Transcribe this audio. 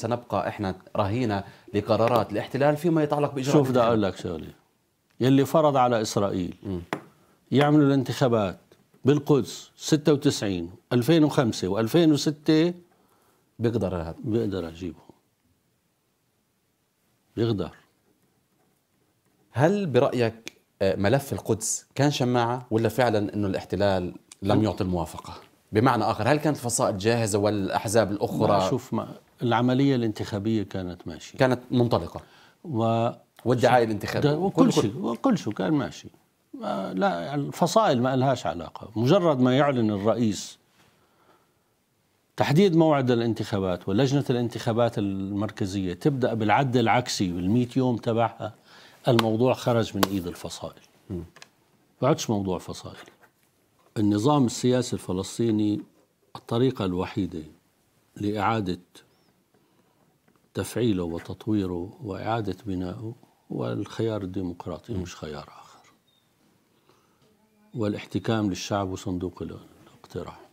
سنبقى احنا رهينه لقرارات الاحتلال فيما يتعلق باجراءات شوف بدي اقول لك شغله يلي فرض على اسرائيل م. يعملوا الانتخابات بالقدس 96 2005 و2006 بيقدر هذا بيقدر اجيبه بيقدر هل برايك آه، ملف القدس كان شماعه ولا فعلا انه الاحتلال لم يعطي الموافقه بمعنى اخر هل كانت الفصائل جاهزه والاحزاب الاخرى ما شوف ما العمليه الانتخابيه كانت ماشيه كانت منطلقه و والدعايه الانتخابيه وكل شيء وكل شيء كان ماشي لا الفصائل ما لهاش علاقه مجرد ما يعلن الرئيس تحديد موعد الانتخابات ولجنه الانتخابات المركزيه تبدا بالعد العكسي بال يوم تبعها الموضوع خرج من ايد الفصائل ما موضوع فصائل النظام السياسي الفلسطيني الطريقه الوحيده لاعاده تفعيله وتطويره وإعادة بنائه والخيار الديمقراطي مش خيار آخر والاحتكام للشعب وصندوق الاقتراع